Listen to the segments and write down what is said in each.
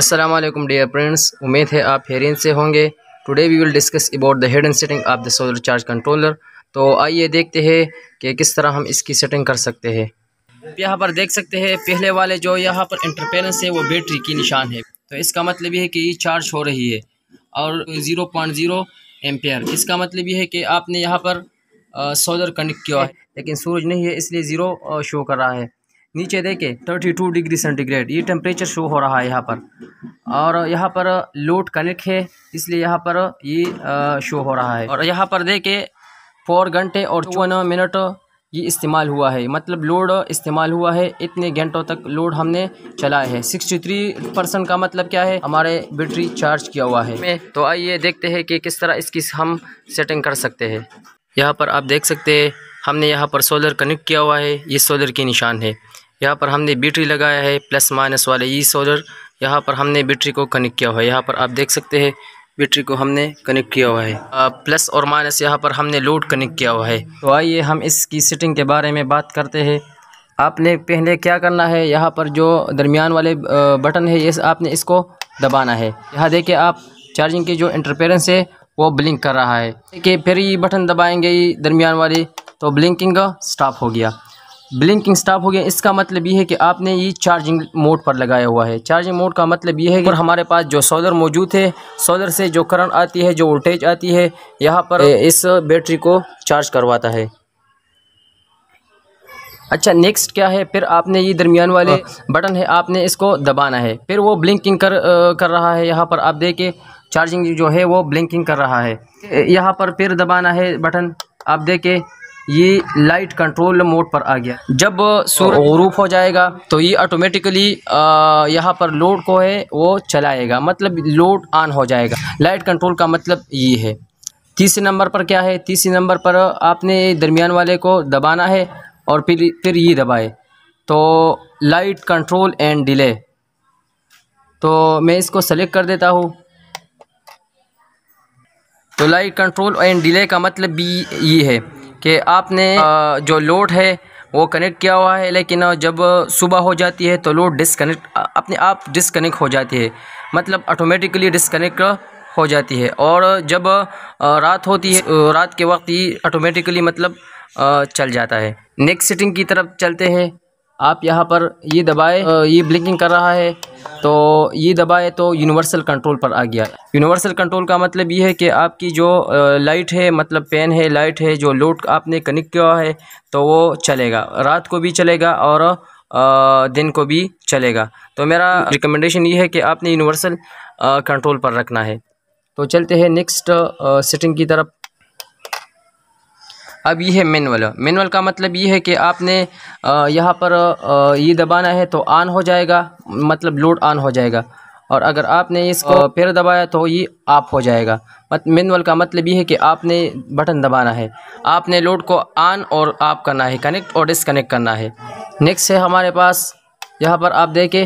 अस्सलाम वालेकुम dear friends उम्मीद है आप हेरिन से होंगे today we will discuss about the head and setting of the solar charge controller तो आइए देखते हैं कि किस तरह हम इसकी सेटिंग कर सकते हैं यहाँ पर देख सकते हैं पहले वाले जो यहाँ पर इंटरपेरेंस है वो बैटरी की निशान है तो इसका मतलब ये है कि ये चार्ज हो रही है और ज़ीरो पॉइंट ज़ीरो एम्पेयर इसका मतलब ये है कि आपने यहाँ पर सोलर कनेक्ट किया है लेकिन सूरज नहीं है इसलिए ज़ीरो शो कर रहा है नीचे देखे थर्टी टू डिग्री सेंटीग्रेड ये टेम्परेचर शो हो रहा है यहाँ पर और यहाँ पर लोड कनेक्ट है इसलिए यहाँ पर ये शो हो रहा है और यहाँ पर देखे फोर घंटे और चौवन मिनट ये इस्तेमाल हुआ है मतलब लोड इस्तेमाल हुआ है इतने घंटों तक लोड हमने चलाया है 63 परसेंट का मतलब क्या है हमारे बैटरी चार्ज किया हुआ है तो आइए देखते हैं कि किस तरह इसकी हम सेटिंग कर सकते हैं यहाँ पर आप देख सकते हैं हमने यहाँ पर सोलर कनेक्ट किया हुआ है ये सोलर के निशान है यहाँ पर हमने बैटरी लगाया है प्लस माइनस वाले ये सोलर यहाँ पर हमने बैटरी को कनेक्ट किया हुआ है यहाँ पर आप देख सकते हैं बैटरी को हमने कनेक्ट किया हुआ है प्लस और माइनस यहाँ पर हमने लोड कनेक्ट किया हुआ है तो आइए हम इसकी सेटिंग के बारे में बात करते हैं आपने पहले क्या करना है यहाँ पर जो दरमियान वाले बटन है ये आपने इसको दबाना है यहाँ देखिए आप चार्जिंग की जो इंटरपेरेंस है वो ब्लिंक कर रहा है देखिए फिर ये बटन दबाएंगे ये दरमियान वाली तो ब्लिंकिंग स्टॉप हो गया ब्लिंकिंग स्टॉप हो गया इसका मतलब ये है कि आपने ये चार्जिंग मोड पर लगाया हुआ है चार्जिंग मोड का मतलब ये है कि और हमारे पास जो सोलर मौजूद है सोलर से जो करंट आती है जो वोल्टेज आती है यहाँ पर इस बैटरी को चार्ज करवाता है अच्छा नेक्स्ट क्या है फिर आपने ये दरमियान वाले बटन हाँ। है आपने इसको दबाना है फिर वो ब्लिंकिंग कर कर रहा है यहाँ पर आप देखें चार्जिंग जो है वो ब्लिंकिंग कर रहा है यहाँ पर फिर दबाना है बटन आप देखें ये लाइट कंट्रोल मोड पर आ गया जब सूर्य ग्रूप हो जाएगा तो ये ऑटोमेटिकली यहाँ पर लोड को है वो चलाएगा मतलब लोड ऑन हो जाएगा लाइट कंट्रोल का मतलब ये है तीसरे नंबर पर क्या है तीसरे नंबर पर आपने दरमियान वाले को दबाना है और फिर फिर ये दबाए तो लाइट कंट्रोल एंड डिले तो मैं इसको सेलेक्ट कर देता हूँ तो लाइट कंट्रोल एंड डिले का मतलब भी ये है कि आपने जो लोड है वो कनेक्ट किया हुआ है लेकिन जब सुबह हो जाती है तो लोड डिसकनेक्ट अपने आप डिसकनेक्ट हो जाती है मतलब ऑटोमेटिकली डिसकनेक्ट हो जाती है और जब रात होती है रात के वक्त ही ऑटोमेटिकली मतलब चल जाता है नेक्स्ट सेटिंग की तरफ चलते हैं आप यहाँ पर ये दबाए ये ब्लिंकिंग कर रहा है तो ये दबाए तो यूनिवर्सल कंट्रोल पर आ गया यूनिवर्सल कंट्रोल का मतलब ये है कि आपकी जो लाइट है मतलब पेन है लाइट है जो लोड आपने कनेक्ट किया है तो वो चलेगा रात को भी चलेगा और दिन को भी चलेगा तो मेरा रिकमेंडेशन ये है कि आपने यूनिवर्सल कंट्रोल पर रखना है तो चलते हैं नेक्स्ट सेटिंग की तरफ अब ये है मैनुअल मैनुअल का मतलब ये है कि आपने यहाँ पर ये दबाना है तो ऑन हो जाएगा मतलब लोड ऑन हो जाएगा और अगर आपने इसको फिर दबाया तो ये ऑफ हो जाएगा मत मैनुअल का मतलब ये है कि आपने बटन दबाना है आपने लोड को ऑन और ऑफ करना है कनेक्ट और डिसकनेक्ट करना है नेक्स्ट है हमारे पास यहाँ पर आप देखें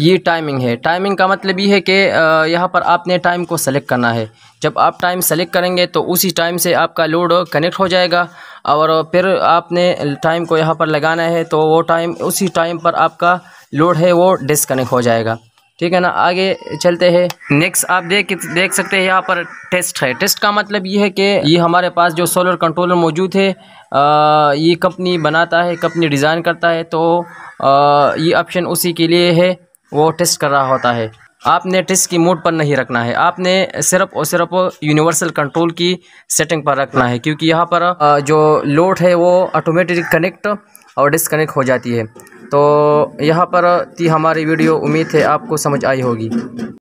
ये टाइमिंग है टाइमिंग का मतलब ये है कि यहाँ पर आपने टाइम को सेलेक्ट करना है जब आप टाइम सेलेक्ट करेंगे तो उसी टाइम से आपका लोड कनेक्ट हो जाएगा और फिर आपने टाइम को यहाँ पर लगाना है तो वो टाइम उसी टाइम पर आपका लोड है वो डिसकनेक्ट हो जाएगा ठीक है ना आगे चलते हैं नेक्स्ट आप देख देख सकते हैं यहाँ पर टेस्ट है टेस्ट का मतलब ये है कि ये हमारे पास जो सोलर कंट्रोलर मौजूद है आ, ये कंपनी बनाता है कंपनी डिज़ाइन करता है तो आ, ये ऑप्शन उसी के लिए है वो टेस्ट कर रहा होता है आपने टेस्ट की मोड पर नहीं रखना है आपने सिर्फ और सिर्फ यूनिवर्सल कंट्रोल की सेटिंग पर रखना है क्योंकि यहाँ पर जो लोड है वो ऑटोमेटिक कनेक्ट और डिसकनेक्ट हो जाती है तो यहाँ पर थी हमारी वीडियो उम्मीद है आपको समझ आई होगी